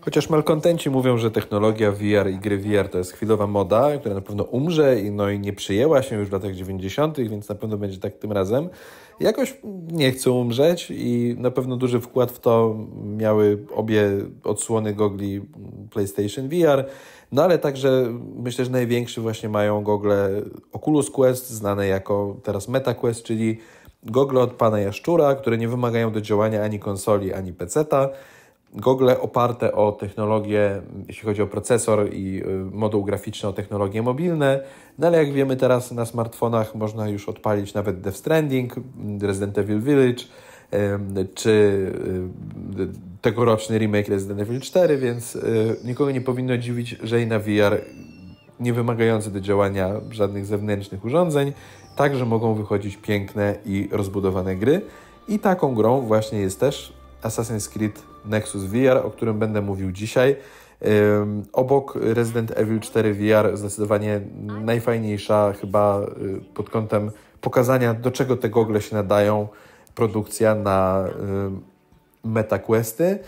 Chociaż malkontenci mówią, że technologia VR i gry VR to jest chwilowa moda, która na pewno umrze i, no, i nie przyjęła się już w latach 90., więc na pewno będzie tak tym razem. Jakoś nie chcą umrzeć i na pewno duży wkład w to miały obie odsłony gogli PlayStation VR, no ale także myślę, że największy właśnie mają gogle Oculus Quest, znane jako teraz Meta Quest, czyli gogle od pana Jaszczura, które nie wymagają do działania ani konsoli, ani peceta gogle oparte o technologię, jeśli chodzi o procesor i y, moduł graficzny, o technologie mobilne, no ale jak wiemy teraz na smartfonach można już odpalić nawet Death Stranding, Resident Evil Village, czy y, y, tegoroczny remake Resident Evil 4, więc nikogo nie powinno dziwić, że i na VR nie wymagający do działania żadnych zewnętrznych urządzeń, także mogą wychodzić piękne i rozbudowane gry. I taką grą właśnie jest też Assassin's Creed Nexus VR, o którym będę mówił dzisiaj. Obok Resident Evil 4 VR zdecydowanie najfajniejsza chyba y, pod kątem pokazania, do czego te gogle się nadają, produkcja na MetaQuesty.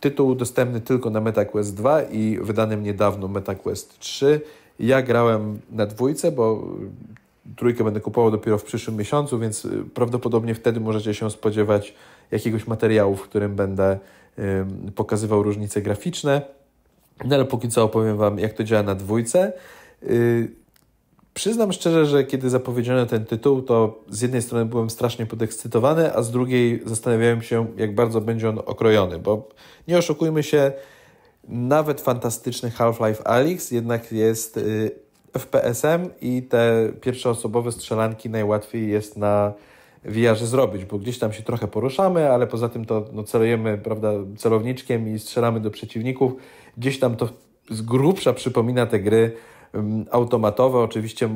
Tytuł dostępny tylko na MetaQuest 2 i wydanym niedawno MetaQuest 3. Ja grałem na dwójce, bo y, trójkę będę kupował dopiero w przyszłym miesiącu, więc y, prawdopodobnie wtedy możecie się spodziewać jakiegoś materiału, w którym będę pokazywał różnice graficzne. No ale póki co opowiem Wam, jak to działa na dwójce. Y, przyznam szczerze, że kiedy zapowiedziano ten tytuł, to z jednej strony byłem strasznie podekscytowany, a z drugiej zastanawiałem się, jak bardzo będzie on okrojony, bo nie oszukujmy się, nawet fantastyczny Half-Life Alyx jednak jest y, FPS-em i te pierwszoosobowe strzelanki najłatwiej jest na VR zrobić, bo gdzieś tam się trochę poruszamy, ale poza tym to no, celujemy prawda, celowniczkiem i strzelamy do przeciwników. Gdzieś tam to z grubsza przypomina te gry um, automatowe. Oczywiście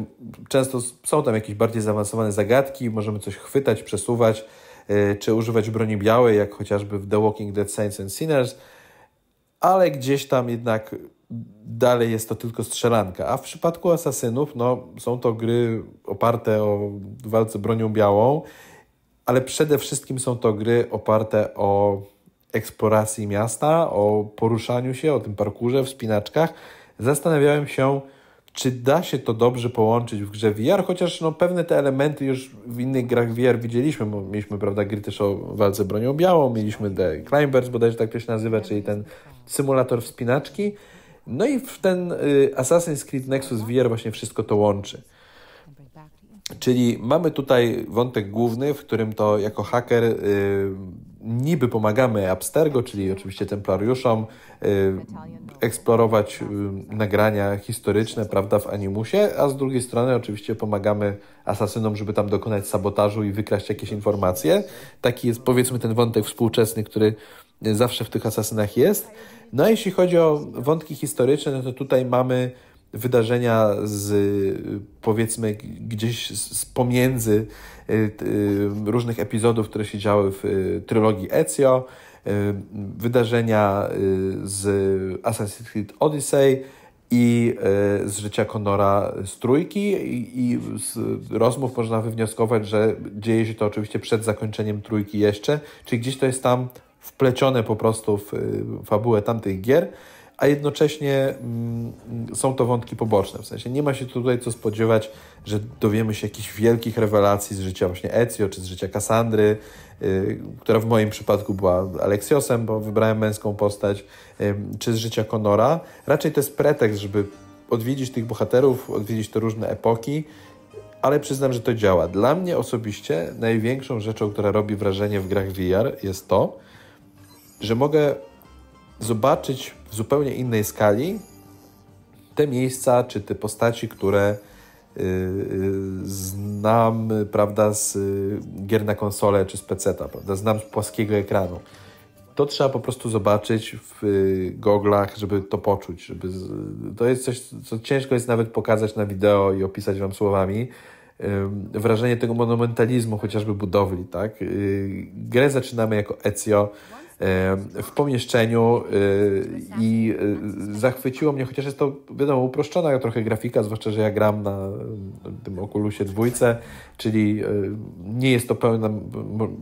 często są tam jakieś bardziej zaawansowane zagadki, możemy coś chwytać, przesuwać, yy, czy używać broni białej, jak chociażby w The Walking Dead Saints and Sinners, ale gdzieś tam jednak dalej jest to tylko strzelanka. A w przypadku asasynów, no, są to gry oparte o walce bronią białą, ale przede wszystkim są to gry oparte o eksploracji miasta, o poruszaniu się, o tym parkurze, w wspinaczkach. Zastanawiałem się, czy da się to dobrze połączyć w grze VR, chociaż no, pewne te elementy już w innych grach VR widzieliśmy, bo mieliśmy prawda, gry też o walce bronią białą, mieliśmy The Climbers, bodajże tak to się nazywa, czyli ten symulator wspinaczki, no i w ten y, Assassin's Creed Nexus VR właśnie wszystko to łączy. Czyli mamy tutaj wątek główny, w którym to jako haker y, niby pomagamy Abstergo, czyli oczywiście templariuszom, y, eksplorować y, nagrania historyczne, prawda, w animusie, a z drugiej strony oczywiście pomagamy asasynom, żeby tam dokonać sabotażu i wykraść jakieś informacje. Taki jest powiedzmy ten wątek współczesny, który zawsze w tych asasynach jest. No a jeśli chodzi o wątki historyczne, no to tutaj mamy wydarzenia z powiedzmy gdzieś z pomiędzy y, y, różnych epizodów, które się działy w y, trylogii Ezio, wydarzenia z Assassin's Creed Odyssey i z życia Konora z trójki i, i z rozmów można wywnioskować, że dzieje się to oczywiście przed zakończeniem trójki jeszcze, czyli gdzieś to jest tam wplecione po prostu w y, fabułę tamtych gier, a jednocześnie mm, są to wątki poboczne. W sensie nie ma się tutaj co spodziewać, że dowiemy się jakichś wielkich rewelacji z życia właśnie Ezio czy z życia Kassandry, y, która w moim przypadku była Aleksiosem, bo wybrałem męską postać, y, czy z życia Konora. Raczej to jest pretekst, żeby odwiedzić tych bohaterów, odwiedzić te różne epoki, ale przyznam, że to działa. Dla mnie osobiście największą rzeczą, która robi wrażenie w grach VR jest to, że mogę zobaczyć w zupełnie innej skali te miejsca czy te postaci, które y, y, znam, prawda, z y, gier na konsolę czy z pc prawda, znam z płaskiego ekranu. To trzeba po prostu zobaczyć w goglach, żeby to poczuć. Żeby To jest coś, co ciężko jest nawet pokazać na wideo i opisać Wam słowami. Wrażenie tego monumentalizmu, chociażby budowli, tak? Grę zaczynamy jako Ezio, E, w pomieszczeniu e, i e, zachwyciło mnie, chociaż jest to, wiadomo, uproszczona trochę grafika, zwłaszcza, że ja gram na tym Oculusie dwójce, czyli nie jest to pełna,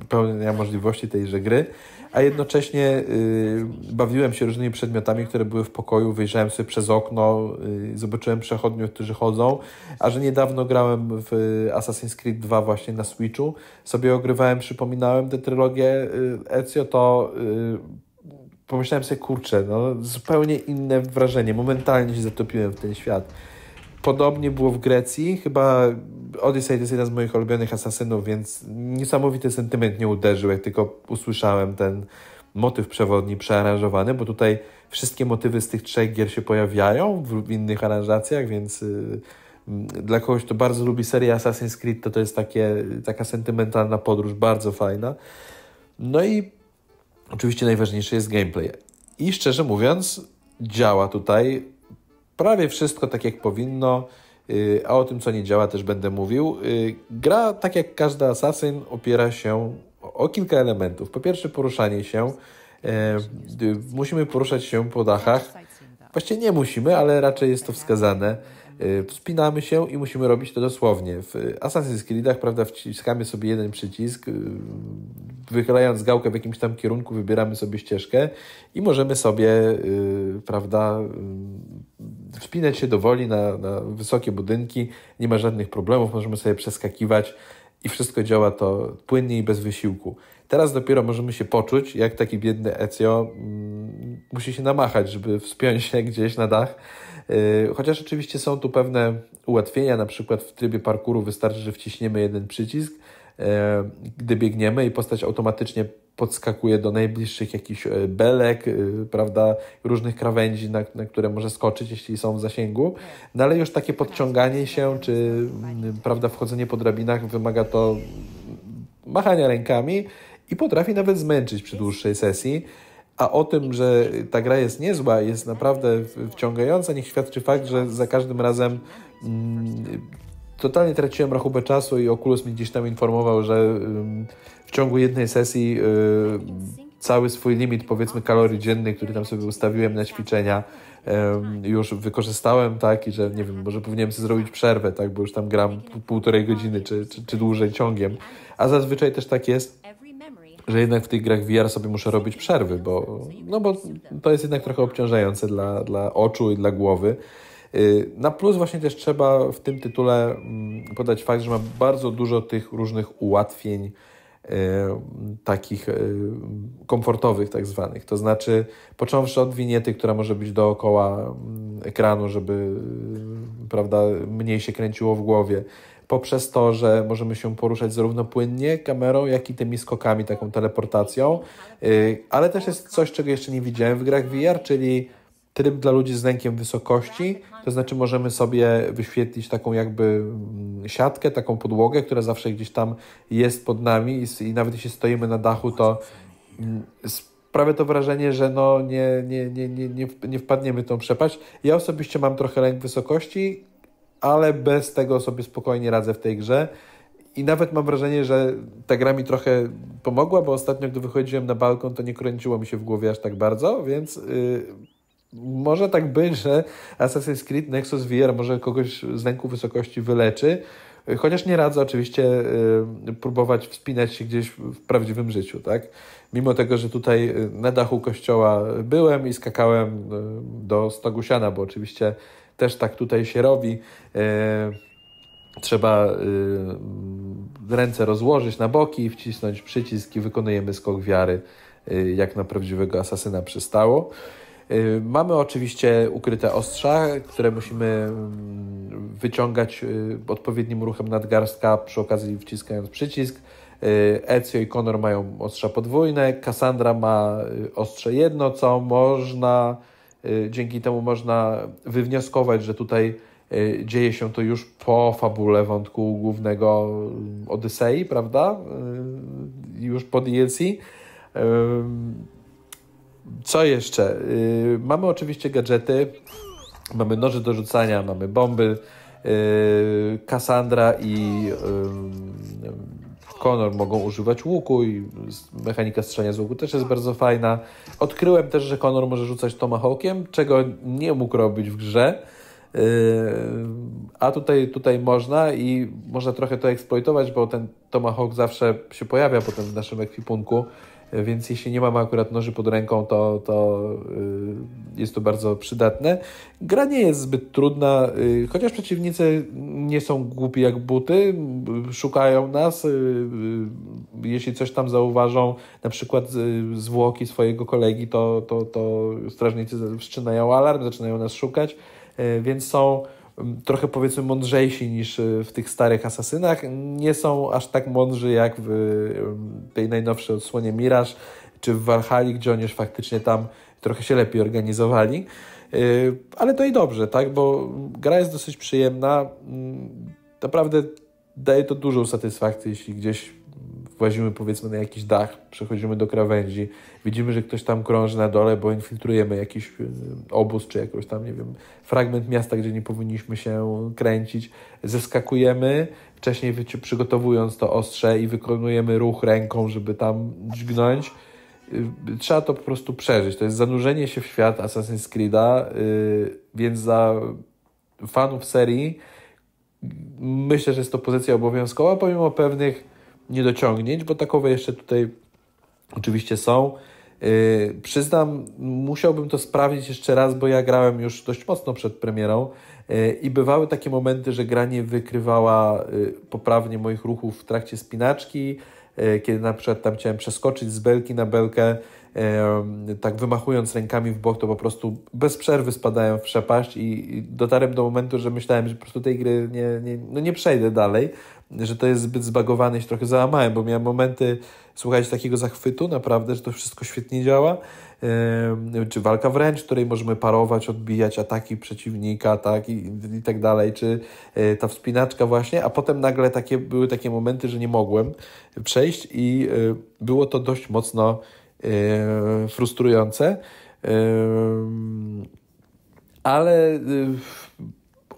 pełnia możliwości tejże gry, a jednocześnie y, bawiłem się różnymi przedmiotami, które były w pokoju, wyjrzałem sobie przez okno, y, zobaczyłem przechodniów, którzy chodzą, a że niedawno grałem w Assassin's Creed 2 właśnie na Switchu, sobie ogrywałem, przypominałem tę trylogię y, Ezio, to pomyślałem sobie, kurczę, no zupełnie inne wrażenie, momentalnie się zatopiłem w ten świat. Podobnie było w Grecji. Chyba Odyssey to jest jeden z moich ulubionych asasynów, więc niesamowity sentyment nie uderzył, jak tylko usłyszałem ten motyw przewodni przearanżowany, bo tutaj wszystkie motywy z tych trzech gier się pojawiają w, innych aranżacjach, więc y, mm, dla kogoś, kto bardzo lubi serię Assassin's Creed, to to jest takie, taka sentymentalna podróż, bardzo fajna. No i oczywiście najważniejsze jest gameplay. I szczerze mówiąc, działa tutaj prawie wszystko tak jak powinno, y, a o tym, co nie działa, też będę mówił. Y, gra, tak jak każdy Assassin, opiera się o kilka elementów. Po pierwsze, poruszanie się. Y, musimy poruszać się po dachach. Właściwie nie musimy, ale raczej jest to wskazane. Wspinamy się i musimy robić to dosłownie. W Assassin's Creedach, prawda, wciskamy sobie jeden przycisk, wychylając gałkę w jakimś tam kierunku, wybieramy sobie ścieżkę i możemy sobie, prawda, wspinać się dowoli na, na wysokie budynki, nie ma żadnych problemów, możemy sobie przeskakiwać i wszystko działa to płynnie i bez wysiłku. Teraz dopiero możemy się poczuć, jak taki biedny Ezio mm, musi się namachać, żeby wspiąć się gdzieś na dach. Y, chociaż oczywiście są tu pewne ułatwienia, na przykład w trybie parkuru wystarczy, że wciśniemy jeden przycisk, E, gdy biegniemy i postać automatycznie podskakuje do najbliższych jakichś e, belek, e, prawda, różnych krawędzi, na, na, które może skoczyć, jeśli są w zasięgu. No ale już takie podciąganie się, czy prawda, wchodzenie po drabinach wymaga to machania rękami i potrafi nawet zmęczyć przy dłuższej sesji. A o tym, że ta gra jest niezła, jest naprawdę wciągająca, niech świadczy fakt, że za każdym razem mm, totalnie traciłem rachubę czasu i Oculus mnie gdzieś tam informował, że w ciągu jednej sesji y, cały swój limit, powiedzmy, kalorii dziennych, który tam sobie ustawiłem na ćwiczenia, już wykorzystałem, tak, i że nie wiem, może powinienem sobie zrobić przerwę, tak, bo już tam gram półtorej godziny czy, czy, czy dłużej ciągiem. A zazwyczaj też tak jest, że jednak w tych grach VR sobie muszę robić przerwy, bo, no bo to jest jednak trochę obciążające dla, dla oczu i dla głowy. Y, na plus właśnie też trzeba w tym tytule mm, podać fakt, że ma bardzo dużo tych różnych ułatwień y, takich y, komfortowych tak zwanych. To znaczy począwszy od winiety, która może być dookoła mm, ekranu, żeby prawda, mniej się kręciło w głowie, poprzez to, że możemy się poruszać zarówno płynnie kamerą, jak i tymi skokami, taką teleportacją. Ale też jest coś, czego jeszcze nie widziałem w grach VR, czyli Tryb dla ludzi z lękiem wysokości, to znaczy możemy sobie wyświetlić taką jakby mm, siatkę, taką podłogę, która zawsze gdzieś tam jest pod nami i, i nawet jeśli stoimy na dachu, to mm, sprawia to wrażenie, że no nie, nie, nie, nie, nie, nie wpadniemy w tą przepaść. Ja osobiście mam trochę lęk wysokości, ale bez tego sobie spokojnie radzę w tej grze. I nawet mam wrażenie, że ta gra mi trochę pomogła, bo ostatnio, gdy wychodziłem na balkon, to nie kręciło mi się w głowie aż tak bardzo, więc yy, może tak być, że Assassin's Creed Nexus VR może kogoś z lęku wysokości wyleczy, chociaż nie radzę oczywiście y, próbować wspinać się gdzieś w prawdziwym życiu, tak? Mimo tego, że tutaj y, na dachu kościoła byłem i skakałem y, do Stogusiana, bo oczywiście też tak tutaj się robi. Trzeba ręce rozłożyć na boki, wcisnąć przycisk i wykonujemy skok wiary, jak na prawdziwego asasyna przystało. Y, mamy oczywiście ukryte ostrza, które musimy mm, wyciągać y, odpowiednim ruchem nadgarstka, przy okazji wciskając przycisk. Y, Ezio i Conor mają ostrza podwójne, Cassandra ma ostrze jedno, co można, dzięki temu można wywnioskować, że tutaj dzieje się to już po fabule wątku głównego mm, Odysei, prawda? Już po DLC. Co jeszcze? Yy, mamy oczywiście gadżety, mamy noże do rzucania, mamy bomby. Yy, Cassandra i y, Connor mogą używać łuku i mechanika strzelania z łuku też jest bardzo fajna. Odkryłem też, że Connor może rzucać tomahawkiem, czego nie mógł robić w grze. Y, a tutaj, tutaj można i można trochę to eksploitować, bo ten Tomahawk zawsze się pojawia potem w naszym ekwipunku więc jeśli nie mamy akurat noży pod ręką, to, to y, jest to bardzo przydatne. Gra nie jest zbyt trudna, y, chociaż przeciwnicy nie są głupi jak buty, y, szukają nas, jeśli coś tam zauważą, na przykład zwłoki swojego kolegi, to, to, to strażnicy wszczynają alarm, zaczynają nas szukać, więc są trochę powiedzmy mądrzejsi niż y, w tych starych Asasynach. Nie są aż tak mądrzy jak w y, tej najnowszej odsłonie Mirage czy w Valhalla, gdzie oni już faktycznie tam trochę się lepiej organizowali. Y, ale to i dobrze, tak, bo gra jest dosyć przyjemna. Mm, naprawdę daje to dużą satysfakcję, jeśli gdzieś włazimy powiedzmy na jakiś dach, przechodzimy do krawędzi, widzimy, że ktoś tam krąży na dole, bo infiltrujemy jakiś y, obóz czy jakoś tam, nie wiem, fragment miasta, gdzie nie powinniśmy się kręcić, zeskakujemy, wcześniej przygotowując to ostrze i wykonujemy ruch ręką, żeby tam dźgnąć. Y, trzeba to po prostu przeżyć. To jest zanurzenie się w świat Assassin's Creed'a, y, więc za fanów serii myślę, że jest to pozycja obowiązkowa, pomimo pewnych niedociągnięć, bo takowe jeszcze tutaj oczywiście są. Yy, przyznam, musiałbym to sprawdzić jeszcze raz, bo ja grałem już dość mocno przed premierą yy, i bywały takie momenty, że gra nie wykrywała yy, poprawnie moich ruchów w trakcie spinaczki, yy, kiedy na przykład tam chciałem przeskoczyć z belki na belkę, yy, tak wymachując rękami w bok, to po prostu bez przerwy spadałem w przepaść i dotarłem do momentu, że myślałem, że po prostu tej gry nie, nie, no nie przejdę dalej, że to jest zbyt zbagowane i się trochę załamałem, bo miałem momenty, słuchajcie, takiego zachwytu naprawdę, że to wszystko świetnie działa. Yy, czy walka wręcz, której możemy parować, odbijać ataki przeciwnika, tak i, i tak dalej, czy yy, ta wspinaczka właśnie, a potem nagle takie, były takie momenty, że nie mogłem przejść i yy, było to dość mocno e, frustrujące. Ale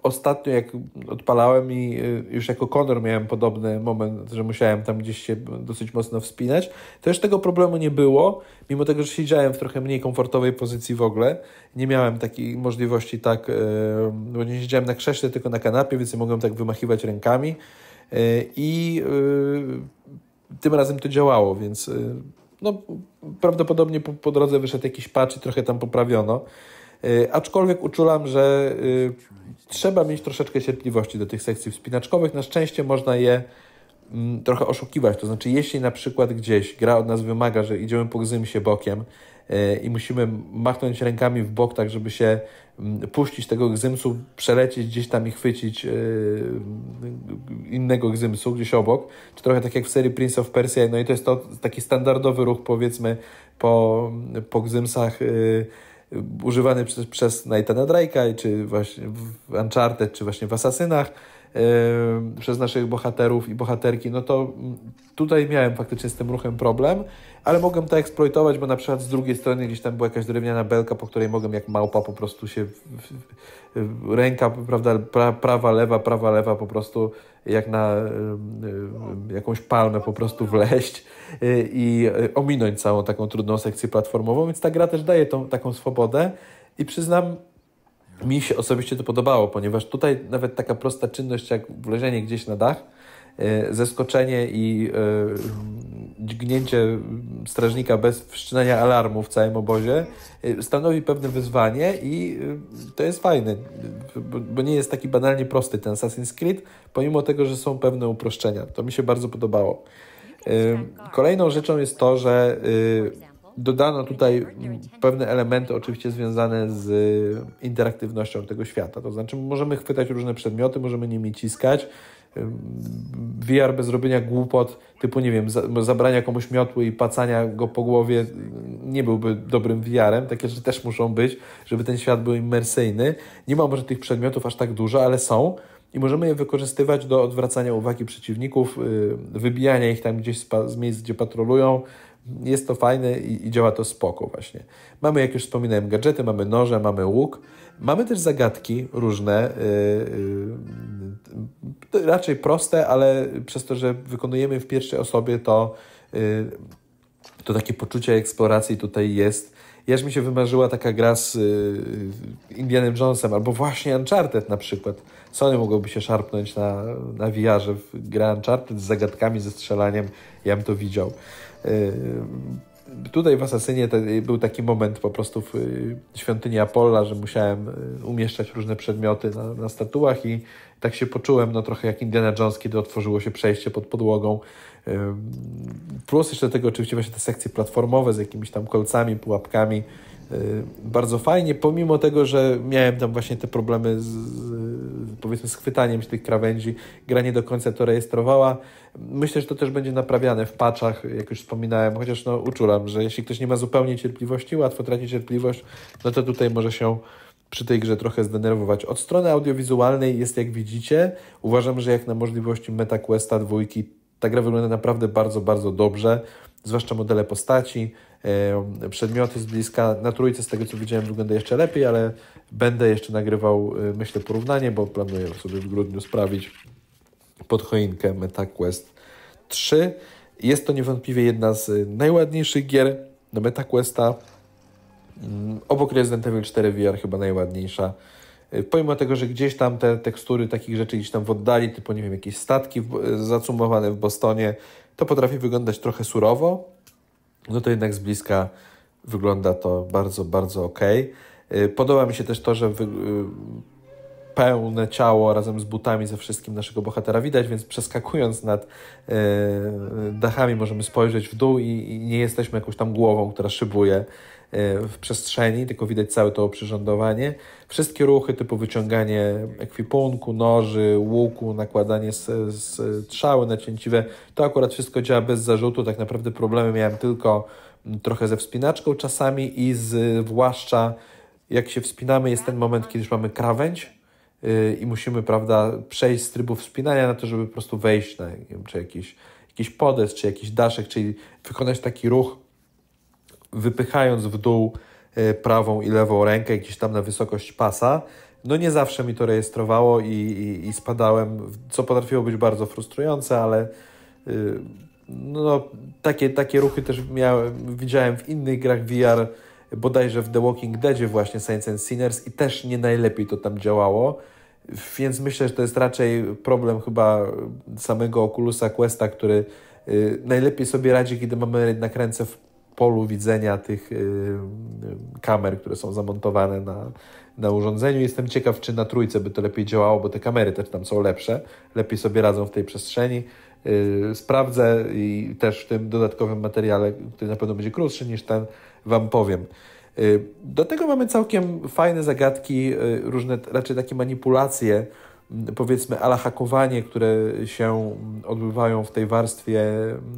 ostatnio jak odpalałem i y, już jako Conor miałem podobny moment, że musiałem tam gdzieś się dosyć mocno wspinać, to już tego problemu nie było, mimo tego, że siedziałem w trochę mniej komfortowej pozycji w ogóle. Nie miałem takiej możliwości tak, y, no bo nie siedziałem na krześle, tylko na kanapie, więc nie mogłem tak wymachiwać rękami y, i tym razem to działało, więc no, prawdopodobnie po, po drodze wyszedł jakiś patch i trochę tam poprawiono. E, aczkolwiek uczulam, że e, trzeba mieć troszeczkę cierpliwości do tych sekcji wspinaczkowych. Na szczęście można je mm, trochę oszukiwać. To znaczy, jeśli na przykład gdzieś gra od nas wymaga, że idziemy po się bokiem e, i musimy machnąć rękami w bok, tak żeby się mm, puścić tego gzymsu, przelecieć gdzieś tam i chwycić innego gzymsu gdzieś obok, czy trochę tak jak w serii Prince of Persia, no i to jest to taki standardowy ruch powiedzmy po, po gzymsach używany przez, przez Nathana Drake'a, czy właśnie w Uncharted, czy właśnie w Asasynach, przez naszych bohaterów i bohaterki, no to mm, tutaj miałem faktycznie z tym ruchem problem, ale mogłem to eksploitować, bo na przykład z drugiej strony gdzieś tam była jakaś drewniana belka, po której mogłem jak małpa po prostu się ręka, prawda, pra, prawa, lewa, prawa, lewa po prostu jak na jakąś palmę po prostu wleść y, i y, ominąć całą taką trudną sekcję platformową, więc ta gra też daje tą taką swobodę i przyznam, mi się osobiście to podobało, ponieważ tutaj nawet taka prosta czynność jak wleżenie gdzieś na dach, e, zeskoczenie i e, dźgnięcie strażnika bez wszczynania alarmu w całym obozie e, stanowi pewne wyzwanie i to jest fajne, bo nie jest taki banalnie prosty ten Assassin's Creed, pomimo tego, że są pewne uproszczenia. To mi się bardzo podobało. Kolejną rzeczą jest to, że Dodano tutaj pewne elementy, oczywiście związane z e, interaktywnością tego świata. To znaczy, możemy chwytać różne przedmioty, możemy nimi ciskać. E, VR bez robienia głupot, typu, nie wiem, zabrania komuś miotły i pacania go po głowie, e, nie byłby dobrym VR-em. Takie rzeczy też muszą być, żeby ten świat był imersyjny. Nie ma może tych przedmiotów aż tak dużo, ale są i możemy je wykorzystywać do odwracania uwagi przeciwników, wybijania ich tam gdzieś z miejsc, gdzie patrolują, jest to fajne i, i, działa to spoko właśnie. Mamy, jak już wspominałem, gadżety, mamy noże, mamy łuk, mamy też zagadki różne, yy, yy, raczej proste, ale przez to, że wykonujemy w pierwszej osobie, to, yy, to takie poczucie eksploracji tutaj jest. Jaż mi się wymarzyła taka gra y, z Indianem Jonesem, albo właśnie Uncharted na przykład. Sony mogłoby się szarpnąć na, na vr w grę Uncharted z zagadkami, ze strzelaniem. Ja bym to widział. Y, tutaj w Asasynie był taki moment po prostu w y, świątyni Apolla, że musiałem y, umieszczać różne przedmioty na, na statuach i tak się poczułem no, trochę jak Indiana Jones, kiedy otworzyło się przejście pod podłogą. Plus jeszcze tego oczywiście właśnie te sekcje platformowe z jakimiś tam kolcami, pułapkami, Y, bardzo fajnie, pomimo tego, że miałem tam właśnie te problemy z, powiedzmy z chwytaniem się tych krawędzi, gra nie do końca to rejestrowała. Myślę, że to też będzie naprawiane w paczach, jak już wspominałem, chociaż no, uczulam, że jeśli ktoś nie ma zupełnie cierpliwości, łatwo traci cierpliwość, no to tutaj może się przy tej grze trochę zdenerwować. Od strony audiowizualnej jest jak widzicie, uważam, że jak na możliwości MetaQuesta dwójki ta gra wygląda naprawdę bardzo, bardzo dobrze zwłaszcza modele postaci, e, przedmioty z bliska. Na trójce, z tego co widziałem, wygląda jeszcze lepiej, ale będę jeszcze nagrywał, e, myślę, porównanie, bo planuję sobie w grudniu sprawić pod choinkę MetaQuest 3. Jest to niewątpliwie jedna z e, najładniejszych gier do MetaQuesta. Mm, obok Resident Evil 4 VR chyba najładniejsza. Pomimo tego, że gdzieś tam te tekstury takich rzeczy gdzieś tam w oddali, typu nie wiem, jakieś statki zacumowane w Bostonie, to potrafi wyglądać trochę surowo, no to jednak z bliska wygląda to bardzo, bardzo ok. Podoba mi się też to, że y, pełne ciało razem z butami ze wszystkim naszego bohatera widać, więc przeskakując nad y, dachami możemy spojrzeć w dół i nie jesteśmy jakąś tam głową, która szybuje E, w przestrzeni, tylko widać całe to oprzyrządowanie. Wszystkie ruchy typu wyciąganie ekwipunku, noży, łuku, nakładanie strzały nacięciwe, to akurat wszystko działa bez zarzutu. Tak naprawdę problemy miałem tylko trochę ze wspinaczką czasami i zwłaszcza jak się wspinamy, jest ten moment, kiedy już mamy krawędź, y, i musimy, prawda, przejść z trybu wspinania na to, żeby po prostu wejść na nie wiem, czy jakiś, jakiś podest, czy jakiś daszek, czyli wykonać taki ruch wypychając w dół e, prawą i lewą rękę gdzieś tam na wysokość pasa. No nie zawsze mi to rejestrowało i, i, i spadałem, co potrafiło być bardzo frustrujące, ale y, no, takie, takie ruchy też miałem, widziałem w innych grach VR, bodajże w The Walking Deadzie właśnie Saints and Sinners i też nie najlepiej to tam działało. Więc myślę, że to jest raczej problem chyba samego Oculusa Questa, który y, najlepiej sobie radzi, kiedy mamy jednak ręce w polu widzenia tych y, y, kamer, które są zamontowane na, na urządzeniu. Jestem ciekaw, czy na trójce by to lepiej działało, bo te kamery też tam są lepsze, lepiej sobie radzą w tej przestrzeni. Y, sprawdzę i też w tym dodatkowym materiale, który na pewno będzie krótszy niż ten, Wam powiem. Do tego mamy całkiem fajne zagadki, różne raczej takie manipulacje powiedzmy alahakowanie, które się odbywają w tej warstwie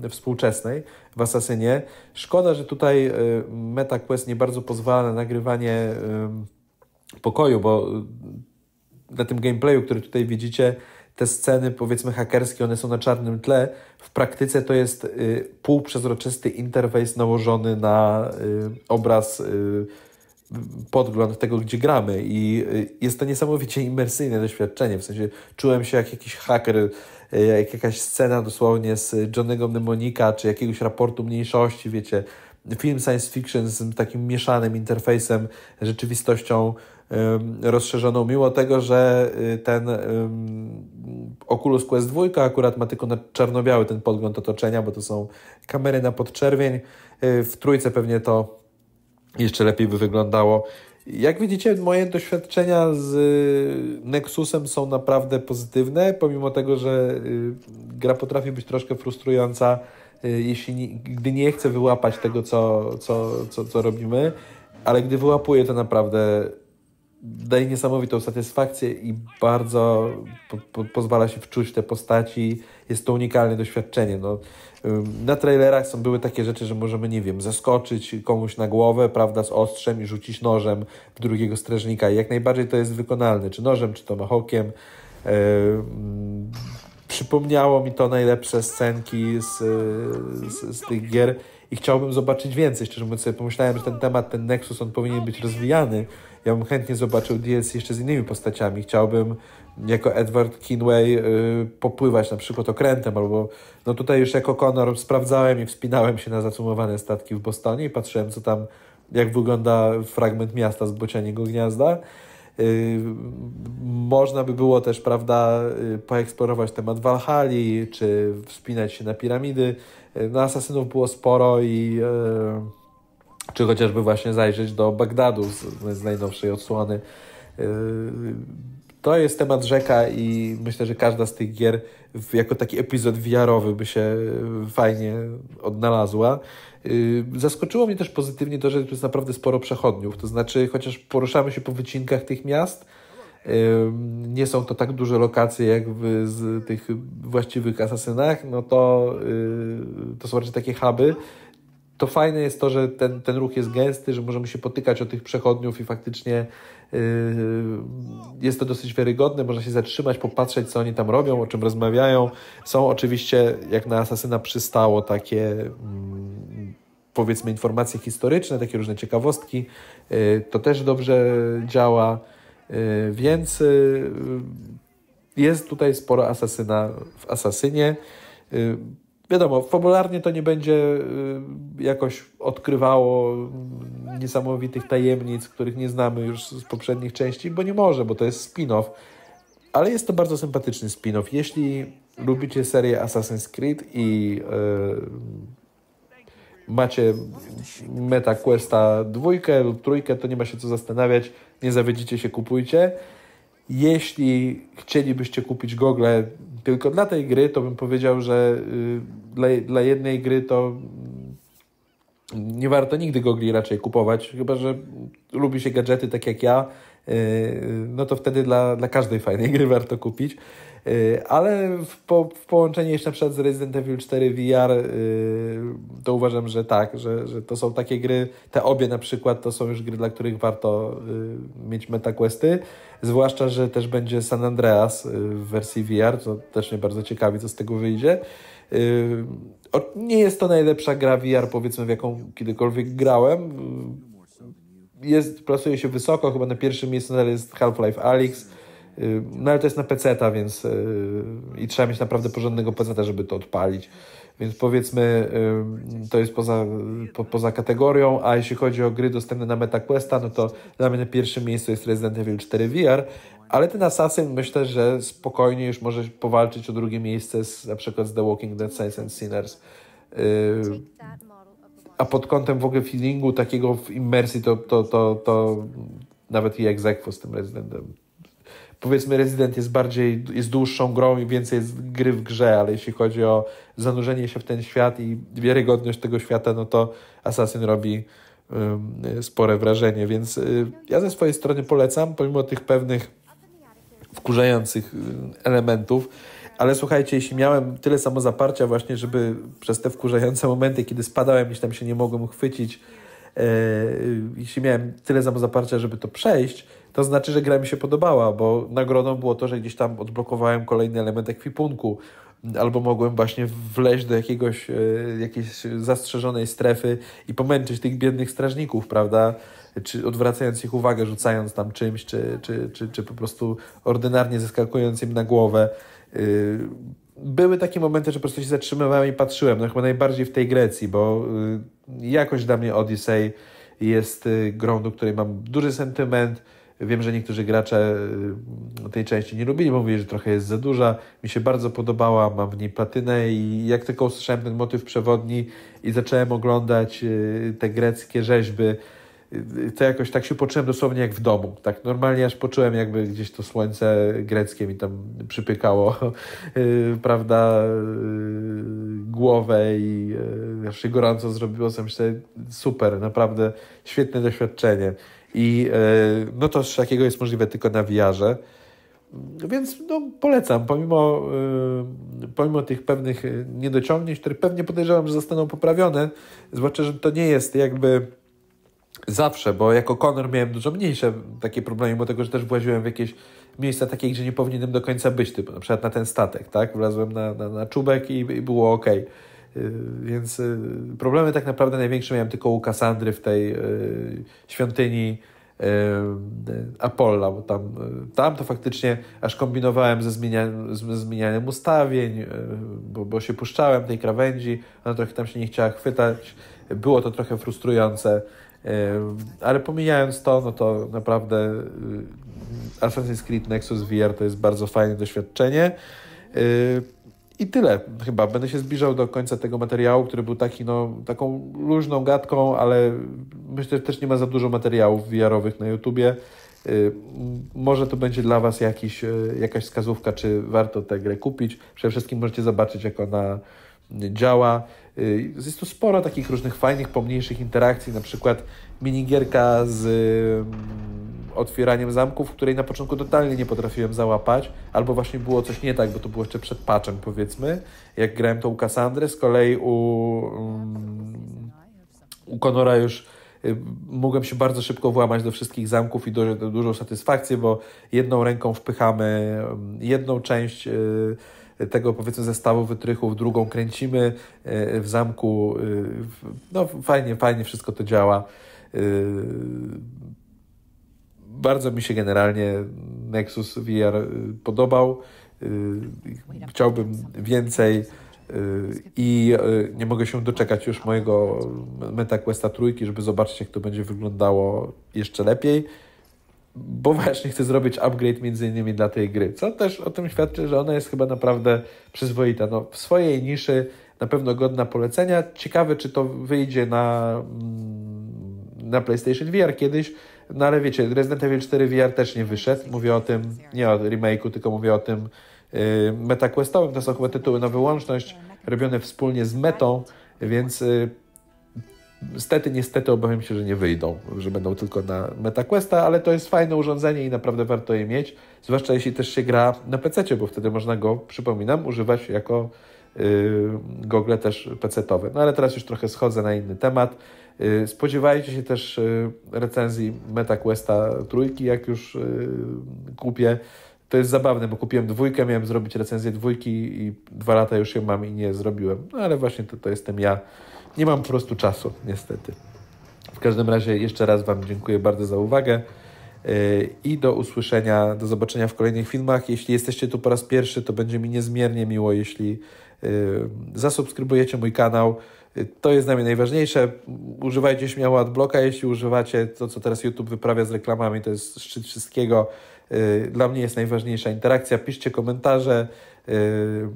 współczesnej w Assassinie. Szkoda, że tutaj e, MetaQuest nie bardzo pozwala na nagrywanie e, pokoju, bo e, na tym gameplayu, który tutaj widzicie, te sceny, powiedzmy, hakerskie, one są na czarnym tle. W praktyce to jest półprzezroczysty interfejs nałożony na obraz podgląd tego, gdzie gramy i y, jest to niesamowicie imersyjne doświadczenie, w sensie czułem się jak jakiś haker, y, jak jakaś scena dosłownie z Johnnego Mnemonika, czy jakiegoś raportu mniejszości, wiecie, film science fiction z takim mieszanym interfejsem rzeczywistością rozszerzoną, mimo tego, że y, ten Oculus Quest 2 akurat ma tylko na czarno-biały ten podgląd otoczenia, bo to są kamery na podczerwień, w trójce pewnie to jeszcze lepiej by wyglądało. Jak widzicie, moje doświadczenia z y, Nexusem są naprawdę pozytywne, pomimo tego, że y, gra potrafi być troszkę frustrująca, y, jeśli, gdy nie chce wyłapać tego, co, co, co, co robimy, ale gdy wyłapuje, to naprawdę daje niesamowitą satysfakcję i bardzo po, po, pozwala się wczuć te postaci, jest to unikalne doświadczenie. No, na trailerach są były takie rzeczy, że możemy, nie wiem, zaskoczyć komuś na głowę, prawda, z ostrzem i rzucić nożem w drugiego strażnika. I jak najbardziej to jest wykonalne, czy nożem, czy to Yy, przypomniało mi to najlepsze scenki z, y, z, z, tych gier i chciałbym zobaczyć więcej. Szczerze mówiąc, sobie pomyślałem, że ten temat, ten Nexus, on powinien być rozwijany. Ja bym chętnie zobaczył DLC jeszcze z innymi postaciami. Chciałbym jako Edward Kinway y, popływać na przykład okrętem, albo no tutaj już jako Conor sprawdzałem i wspinałem się na zacumowane statki w Bostonie i patrzyłem, co tam, jak wygląda fragment miasta z bocianiego gniazda. Y, można by było też, prawda, y, poeksplorować temat Walhali, czy wspinać się na piramidy. No, asasynów było sporo i czy chociażby właśnie zajrzeć do Bagdadu z, z najnowszej odsłony to jest temat rzeka i myślę, że każda z tych gier jako taki epizod wiarowy by się e, fajnie odnalazła. E, zaskoczyło mnie też pozytywnie to, że tu jest naprawdę sporo przechodniów, to znaczy chociaż poruszamy się po wycinkach tych miast, e, nie są to tak duże lokacje jak w tych właściwych asasynach, no to, to są raczej takie huby, to fajne jest to, że ten, ten ruch jest gęsty, że możemy się potykać o tych przechodniów i faktycznie yy, jest to dosyć wiarygodne. Można się zatrzymać, popatrzeć, co oni tam robią, o czym rozmawiają. Są oczywiście, jak na asasyna przystało, takie. Mm, powiedzmy informacje historyczne, takie różne ciekawostki, yy, to też dobrze działa, yy, więc y, jest tutaj sporo asasyna w asasynie. Y, Wiadomo, fabularnie to nie będzie y, jakoś odkrywało niesamowitych tajemnic, których nie znamy już z poprzednich części, bo nie może, bo to jest spin-off. Ale jest to bardzo sympatyczny spin-off. Jeśli lubicie serię Assassin's Creed i yy, macie Meta Questa dwójkę lub trójkę, to nie ma się co zastanawiać, nie zawiedzicie się, kupujcie. Jeśli chcielibyście kupić gogle tylko dla tej gry, to bym powiedział, że y, dla, dla jednej gry to mm, nie warto nigdy gogli raczej kupować, chyba że lubi się gadżety tak jak ja, y, no to wtedy dla, dla każdej fajnej gry warto kupić. Y, ale w, po, w połączeniu jeszcze przed z Resident Evil 4 VR to uważam, że tak, że, że to są takie gry, te obie na przykład to są już gry, dla których warto mieć metaquesty. questy Zwłaszcza, że też będzie San Andreas y, w wersji VR, to też mnie bardzo ciekawi, co z tego wyjdzie. Y, nie jest to najlepsza gra VR, powiedzmy, w jaką kiedykolwiek grałem. Y, jest, plasuje się wysoko, chyba na pierwszym miejscu nadal jest Half-Life Alyx Y, no ale to jest na PC-ta, więc y, i trzeba mieć naprawdę porządnego PC-ta, żeby to odpalić. Więc powiedzmy, y, to jest poza, po, poza kategorią, a jeśli chodzi o gry dostępne na MetaQuesta, no to dla mnie na pierwszym miejscu jest Resident Evil 4 VR, ale ten Assassin myślę, że spokojnie już może powalczyć o drugie miejsce z, na przykład z The Walking Dead Saints and Sinners. A pod kątem w ogóle feelingu takiego w immersji to, to, to, to nawet i egzekwo z tym Residentem powiedzmy Resident jest bardziej, jest dłuższą grą i więcej jest gry w grze, ale jeśli chodzi o zanurzenie się w ten świat i wiarygodność tego świata, no to Assassin robi spore wrażenie, więc y, ja ze swojej strony polecam, pomimo tych pewnych wkurzających y, elementów, ale słuchajcie, jeśli miałem tyle samozaparcia właśnie, żeby przez te wkurzające momenty, kiedy spadałem, gdzieś tam się nie mogłem chwycić, E, jeśli miałem tyle samozaparcia, żeby to przejść, to znaczy, że gra mi się podobała, bo nagrodą było to, że gdzieś tam odblokowałem kolejny element ekwipunku, albo mogłem właśnie wleźć do jakiegoś, e, jakiejś zastrzeżonej strefy i pomęczyć tych biednych strażników, prawda? Czy odwracając ich uwagę, rzucając tam czymś, czy, czy, czy, czy po prostu ordynarnie zeskakując im na głowę. E, były takie momenty, że po prostu się zatrzymywałem i patrzyłem. No chyba najbardziej w tej Grecji, bo y, jakoś dla mnie Odyssey jest y, grą, do której mam duży sentyment. Wiem, że niektórzy gracze y, tej części nie lubili, bo mówili, że trochę jest za duża. Mi się bardzo podobała, mam w niej platynę i jak tylko usłyszałem ten motyw przewodni i zacząłem oglądać te greckie rzeźby, to jakoś tak się poczułem dosłownie jak w domu. Tak normalnie aż poczułem, jakby gdzieś to słońce greckie mi tam przypykało, y, prawda, y, głowę i y, aż się gorąco zrobiło. Sobie myślę, super, naprawdę świetne doświadczenie. I no to takiego jest możliwe tylko na wiarze. Więc no, polecam, pomimo, pomimo tych pewnych niedociągnięć, które pewnie podejrzewam, że zostaną poprawione, zwłaszcza, że to nie jest jakby Zawsze, bo jako Conor miałem dużo mniejsze takie problemy, bo tego, że też właziłem w jakieś miejsca takie, gdzie nie powinienem do końca być, typu na przykład na ten statek, tak? Wlazłem na, na, na czubek i, i było ok. Yy, więc yy, problemy tak naprawdę największe miałem tylko u Kasandry w tej yy, świątyni y, Apolla, bo tam, y, tam to faktycznie aż kombinowałem ze, zmienia, ze zmienianiem ustawień, y, bo, bo się puszczałem tej krawędzi, ona trochę tam się nie chciała chwytać. Było to trochę frustrujące ale pomijając to, no to naprawdę y, Assassin's Creed Nexus VR to jest bardzo fajne doświadczenie. Y, I tyle chyba. Będę się zbliżał do końca tego materiału, który był taki, no, taką luźną gadką, ale myślę, że też nie ma za dużo materiałów VR-owych na YouTubie. Y, może to będzie dla Was jakiś, jakaś wskazówka, czy warto tę grę kupić. Przede wszystkim możecie zobaczyć, jak ona działa. Y, jest tu sporo takich różnych fajnych, pomniejszych interakcji, na przykład minigierka z mm, otwieraniem zamków, której na początku totalnie nie potrafiłem załapać, albo właśnie było coś nie tak, bo to było jeszcze przed patchem, powiedzmy. Jak grałem to u Cassandry, z kolei u, mm, u Konora już y, mogłem się bardzo szybko włamać do wszystkich zamków i do, do dużą satysfakcję, bo jedną ręką wpychamy mm, jedną część. Yy, tego powiedzmy zestawu wytrychów, drugą kręcimy e, w zamku. E, no fajnie, fajnie wszystko to działa. E, bardzo mi się generalnie Nexus VR podobał. Chciałbym więcej i nie mogę się doczekać już mojego MetaQuesta trójki, żeby zobaczyć jak to będzie wyglądało jeszcze lepiej bo właśnie chce zrobić upgrade między innymi dla tej gry, co też o tym świadczy, że ona jest chyba naprawdę przyzwoita. No, w swojej niszy na pewno godna polecenia. Ciekawe, czy to wyjdzie na, mm, na PlayStation VR kiedyś, no ale wiecie, Resident Evil 4 VR też nie wyszedł. Mówię o tym, nie o remake'u, tylko mówię o tym yy, metaquestowym. To są chyba tytuły na wyłączność, robione wspólnie z metą, więc... Yy, Niestety, niestety obawiam się, że nie wyjdą, że będą tylko na MetaQuesta, ale to jest fajne urządzenie i naprawdę warto je mieć, zwłaszcza jeśli też się gra na PC, bo wtedy można go, przypominam, używać jako yy, gogle też PC-towe. No ale teraz już trochę schodzę na inny temat. Yy, spodziewajcie się też yy, recenzji MetaQuesta trójki, jak już yy, kupię. To jest zabawne, bo kupiłem dwójkę, miałem zrobić recenzję dwójki i dwa lata już ją mam i nie zrobiłem. No ale właśnie to, to jestem ja. Nie mam po prostu czasu, niestety. W każdym razie jeszcze raz Wam dziękuję bardzo za uwagę yy, i do usłyszenia, do zobaczenia w kolejnych filmach. Jeśli jesteście tu po raz pierwszy, to będzie mi niezmiernie miło, jeśli yy, zasubskrybujecie mój kanał. To jest dla mnie najważniejsze. Używajcie śmiało adblocka, jeśli używacie to, co teraz YouTube wyprawia z reklamami, to jest szczyt wszystkiego. Yy, dla mnie jest najważniejsza interakcja. Piszcie komentarze, Yy,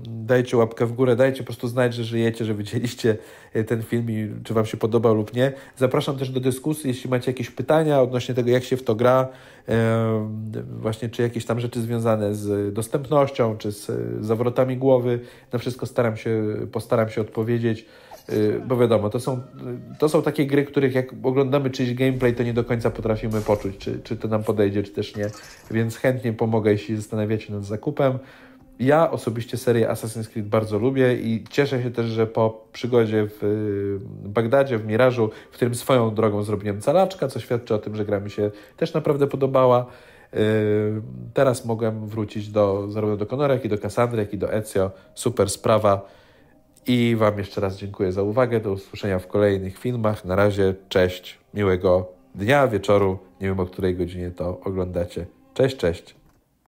dajcie łapkę w górę, dajcie po prostu znać, że żyjecie, że widzieliście y, ten film i czy Wam się podobał lub nie. Zapraszam też do dyskusji, jeśli macie jakieś pytania odnośnie tego, jak się w to gra, yy, właśnie czy jakieś tam rzeczy związane z dostępnością, czy z y, zawrotami głowy. Na wszystko staram się, postaram się odpowiedzieć y, bo wiadomo, to są, to są takie gry, których jak oglądamy czyjś gameplay, to nie do końca potrafimy poczuć, czy, czy to nam podejdzie, czy też nie. Więc chętnie pomogę, jeśli zastanawiacie nad zakupem. Ja osobiście serię Assassin's Creed bardzo lubię i cieszę się też, że po przygodzie w y, Bagdadzie, w Mirażu, w którym swoją drogą zrobiłem calaczka, co świadczy o tym, że gra mi się też naprawdę podobała. Y, teraz mogłem wrócić do, zarówno do Konora, jak i do Cassandry, jak i do Ezio. Super sprawa. I Wam jeszcze raz dziękuję za uwagę. Do usłyszenia w kolejnych filmach. Na razie, cześć, miłego dnia, wieczoru. Nie wiem o której godzinie to oglądacie. Cześć, cześć.